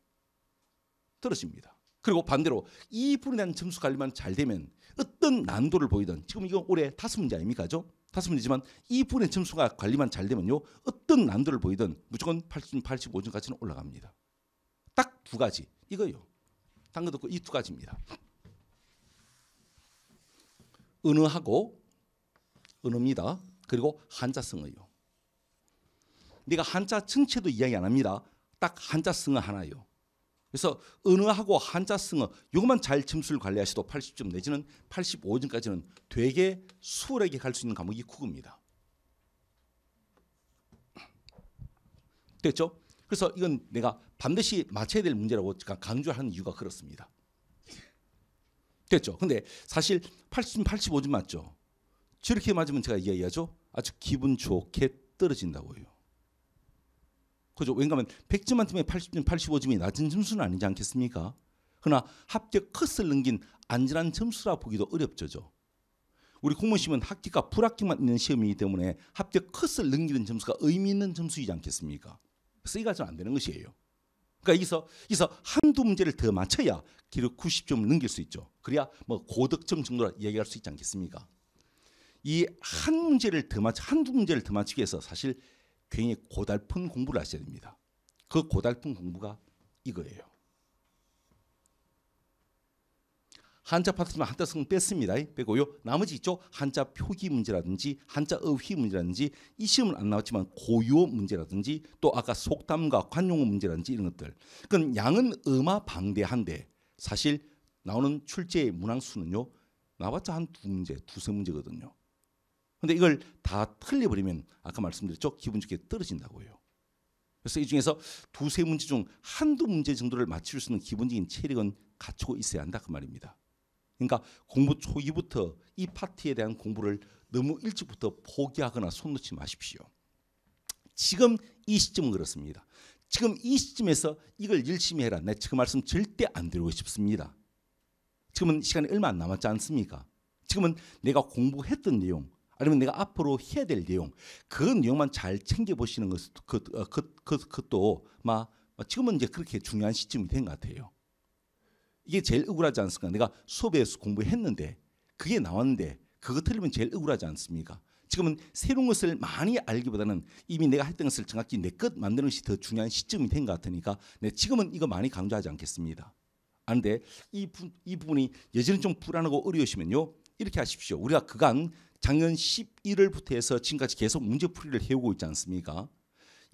떨어집니다. 그리고 반대로 이 부분에 대한 점수 관리만 잘 되면 어떤 난도를 보이든 지금 이건 올해 다섯 문제 아닙니까죠? 다섯 문제지만 이 부분의 점수가 관리만 잘 되면요 어떤 난도를 보이든 무조건 80, 85점까지는 올라갑니다. 딱 두 가지 이거요. 단거 듣고 이 두 가지입니다. 은어하고 은어입니다. 그리고 한자성어요. 네가 한자 전체도 이야기 안 합니다. 딱 한자성어 하나요. 그래서 은어하고 한자성어 이것만 잘 점수를 관리하셔도 80점 내지는 85점까지는 되게 수월하게 갈 수 있는 과목이 국어입니다. 됐죠? 그래서 이건 내가 반드시 맞춰야 될 문제라고 강조하는 이유가 그렇습니다. 됐죠? 근데 사실 80, 85점 맞죠? 저렇게 맞으면 제가 이야기하죠? 아주 기분 좋게 떨어진다고요. 그죠? 왜냐하면 100점 만점에 80점, 85점이 낮은 점수는 아니지 않겠습니까? 그러나 합격 컷을 넘긴 안전한 점수라 보기도 어렵죠. 우리 공무원시험은 학기가 불합격만 있는 시험이기 때문에 합격 컷을 넘기는 점수가 의미 있는 점수이지 않겠습니까? 쓰기가 좀 안 되는 것이에요. 그러니까 여기서 여기서 한두 문제를 더 맞춰야 기록 9 0점 넘길 수 있죠. 그래야 뭐 고득점 정도라 얘기할 수 있지 않겠습니까? 이 한 문제를 더 맞, 한두 문제를 더 맞추기 위해서 사실 굉장히 고달픈 공부를 하셔야 됩니다. 그 고달픈 공부가 이거예요. 한자 파트는 한자성 뺐습니다. 빼고요. 나머지 있죠. 한자 표기 문제라든지 한자 어휘 문제라든지 이 시험은 안 나왔지만 고유어 문제라든지 또 아까 속담과 관용어 문제라든지 이런 것들. 그건 양은 음마 방대한데 사실 나오는 출제의 문항수는요. 나왔자 한 두 문제, 두세 문제거든요. 근데 이걸 다 틀려버리면 아까 말씀드렸죠. 기분 좋게 떨어진다고요. 그래서 이 중에서 두세 문제 중 한두 문제 정도를 맞출 수 있는 기본적인 체력은 갖추고 있어야 한다 그 말입니다. 그러니까 공부 초기부터 이 파트에 대한 공부를 너무 일찍부터 포기하거나 손 놓지 마십시오. 지금 이 시점은 그렇습니다. 지금 이 시점에서 이걸 열심히 해라. 내 지금 말씀 절대 안 드리고 싶습니다. 지금은 시간이 얼마 안 남았지 않습니까? 지금은 내가 공부했던 내용 아니면 내가 앞으로 해야 될 내용 그 내용만 잘 챙겨보시는 것, 그, 어, 그, 그, 그것도 마, 지금은 이제 그렇게 중요한 시점이 된 것 같아요. 이게 제일 억울하지 않습니까? 내가 수업에서 공부했는데 그게 나왔는데 그거 틀리면 제일 억울하지 않습니까? 지금은 새로운 것을 많이 알기보다는 이미 내가 했던 것을 정확히 내 것 만드는 것이 더 중요한 시점이 된 것 같으니까 네, 지금은 이거 많이 강조하지 않겠습니다. 안데 아, 이, 이 부분이 여전히 좀 불안하고 어려우시면요 이렇게 하십시오. 우리가 그간 작년 11월부터 해서 지금까지 계속 문제풀이를 해오고 있지 않습니까?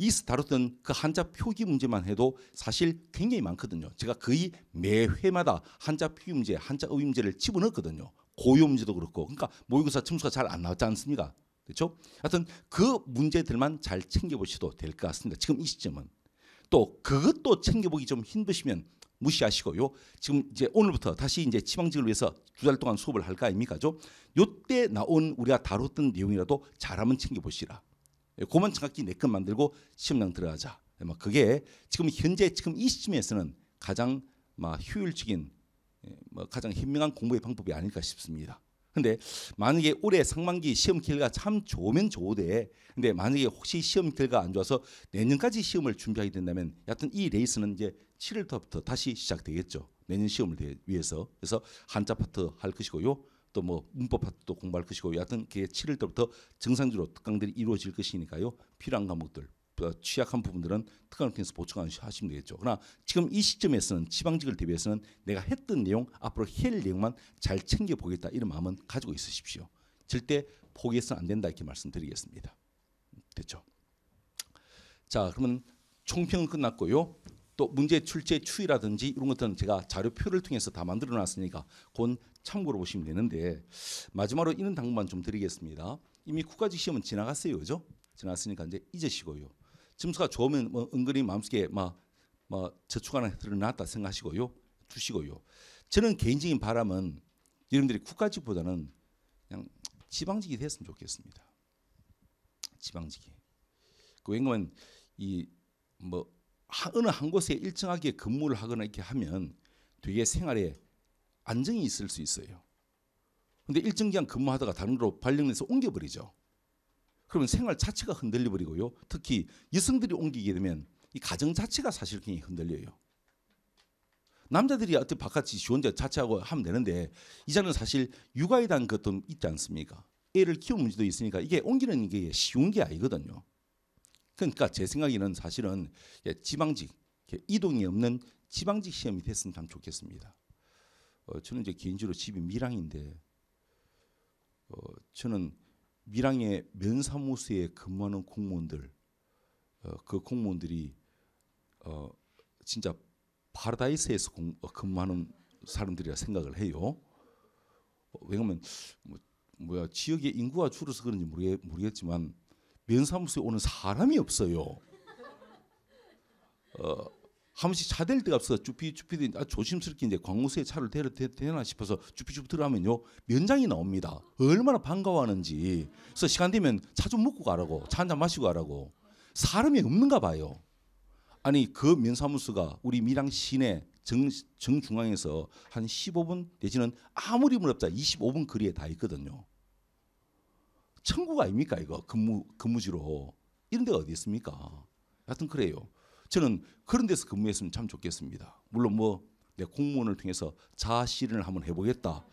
이스 다뤘던 그 한자 표기 문제만 해도 사실 굉장히 많거든요. 제가 거의 매 회마다 한자 표기 문제, 한자 의 문제를 집어넣었거든요. 고유 문제도 그렇고 그러니까 모의고사 점수가 잘 안 나왔지 않습니까? 그렇죠? 하여튼 그 문제들만 잘 챙겨보셔도 될 것 같습니다. 지금 이 시점은 또 그것도 챙겨보기 좀 힘드시면 무시하시고요. 지금 이제 오늘부터 다시 이제 지방직을 위해서 두 달 동안 수업을 할 거 아닙니까죠? 요때 나온 우리가 다뤘던 내용이라도 잘 한번 챙겨보시라. 예, 고문 청각기 내것 네 만들고 시험장 들어가자. 막 예, 뭐 그게 지금 현재 지금 이 시점에서는 가장 막 효율적인 예, 뭐 가장 현명한 공부의 방법이 아닐까 싶습니다. 근데 만약에 올해 상반기 시험 결과 참 좋으면 좋으되 근데 만약에 혹시 시험 결과 안 좋아서 내년까지 시험을 준비하게 된다면 여하튼 이 레이스는 이제 7월부터 다시 시작되겠죠. 내년 시험을 위해서 그래서 한자 파트 할 것이고요. 또뭐 문법학도 공부할 것이고 여하튼 그게 7일 때부터 정상적으로 특강들이 이루어질 것이니까요. 필요한 과목들 어, 취약한 부분들은 특강을 통해서 보충하시면 되겠죠. 그러나 지금 이 시점에서는 지방직을 대비해서는 내가 했던 내용 앞으로 해할 내용만 잘 챙겨보겠다 이런 마음은 가지고 있으십시오. 절대 포기해서는 안 된다 이렇게 말씀드리겠습니다. 됐죠? 자 그러면 총평은 끝났고요. 또 문제 출제 추이라든지 이런 것들은 제가 자료표를 통해서 다 만들어 놨으니까 곧 참고로 보시면 되는데 마지막으로 이런 당부만 좀 드리겠습니다. 이미 국가직 시험은 지나갔어요, 그죠? 지나으니까 이제 잊으시고요. 점수가 좋으면 뭐 은근히 마음속에 막뭐 저축하는 드러났다 생각하시고요, 두시고요. 저는 개인적인 바람은 여러분들이 국가직보다는 그냥 지방직이 됐으면 좋겠습니다. 지방직이. 그 왜냐면 이 뭐 어느 한 곳에 일정하게 근무를 하거나 이렇게 하면 되게 생활에 안정이 있을 수 있어요. 근데 일정 기간 근무하다가 다른 데로 발령내서 옮겨버리죠. 그러면 생활 자체가 흔들려 버리고요. 특히 여성들이 옮기게 되면 이 가정 자체가 사실 굉장히 흔들려요. 남자들이 어떻게 바깥이 지원자 자체하고 하면 되는데 이자는 사실 육아에 대한 것도 있지 않습니까? 애를 키우는 문제도 있으니까 이게 옮기는 게 쉬운 게 아니거든요. 그러니까 제 생각에는 사실은 예, 지방직 이동이 없는 지방직 시험이 됐으면 참 좋겠습니다. 어, 저는 이제 개인적으로 집이 밀양인데 어, 저는 밀양의 면사무소에 근무하는 공무원들 어, 그 공무원들이 어, 진짜 파라다이스에서 공, 어, 근무하는 사람들이라 생각을 해요. 어, 왜냐면 뭐, 뭐야 지역의 인구가 줄어서 그런지 모르겠, 모르겠지만 면사무소에 오는 사람이 없어요. 어, 한 번씩 차 댈 데가 없어 서 쭈피 쭈피 아, 조심스럽게 이제 광우수의 차를 대려 대나 싶어서 쭈피 쭈피 들어가면요 면장이 나옵니다. 얼마나 반가워하는지. 그래서 시간 되면 차 좀 먹고 가라고 차 한잔 마시고 가라고 사람이 없는가 봐요. 아니 그 면사무소가 우리 밀양 시내 정, 정중앙에서 한 15분 내지는 아무리 무렵자 25분 거리에 다 있거든요. 천국 아닙니까 이거 근무 근무지로 이런 데가 어디 있습니까? 하여튼 그래요. 저는 그런 데서 근무했으면 참 좋겠습니다. 물론 뭐내 공무원을 통해서 자아 실현을 한번 해보겠다.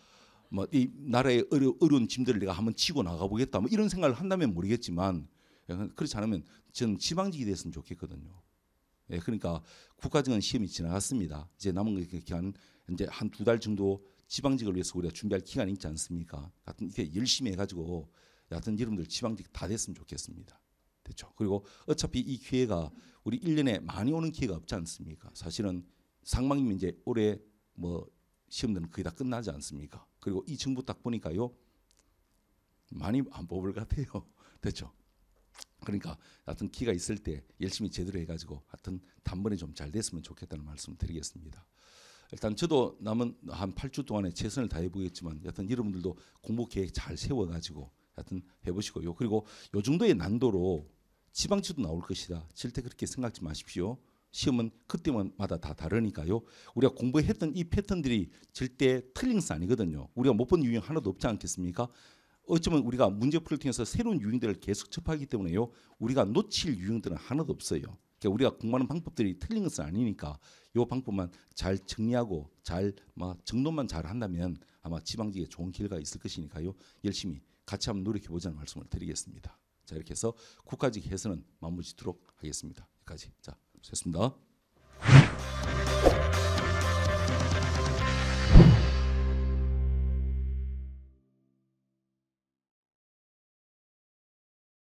뭐 이 나라의 어려, 어려운 짐들을 내가 한번 치고 나가보겠다. 뭐 이런 생각을 한다면 모르겠지만 예, 그렇지 않으면 저는 지방직이 됐으면 좋겠거든요. 예, 그러니까 국가직원 시험이 지나갔습니다. 이제 남은 기간 이제 한 두 달 정도 지방직을 위해서 우리가 준비할 기간이 있지 않습니까? 하여튼 이렇게 열심히 해가지고 하여튼 여러분들 지방직 다 됐으면 좋겠습니다. 됐죠. 그리고 어차피 이 기회가 우리 1년에 많이 오는 기회가 없지 않습니까? 사실은 상망이면 이제 올해 뭐 시험들은 거의 다 끝나지 않습니까? 그리고 이 정부 딱 보니까요. 많이 안 뽑을 것 같아요. 됐죠. 그러니까 하여튼 기가 있을 때 열심히 제대로 해가지고 하여튼 단번에 좀 잘 됐으면 좋겠다는 말씀 드리겠습니다. 일단 저도 남은 한 8주 동안에 최선을 다해보겠지만 여튼 여러분들도 공부 계획 잘 세워가지고 하여튼 해보시고요. 그리고 요 정도의 난도로 지방지도 나올 것이다. 절대 그렇게 생각지 마십시오. 시험은 그때마다 다 다르니까요. 우리가 공부했던 이 패턴들이 절대 틀린 것은 아니거든요. 우리가 못 본 유형 하나도 없지 않겠습니까? 어쩌면 우리가 문제풀을 통해서 새로운 유형들을 계속 접하기 때문에요. 우리가 놓칠 유형들은 하나도 없어요. 그러니까 우리가 공부하는 방법들이 틀린 것은 아니니까 이 방법만 잘 정리하고 잘막 정돈만 잘 한다면 아마 지방직에 좋은 결과가 있을 것이니까요. 열심히 같이 한번 노력해 보자는 말씀을 드리겠습니다. 자 이렇게 해서 국가직 해서는 마무리 짓도록 하겠습니다. 여기까지. 자, 수고습니다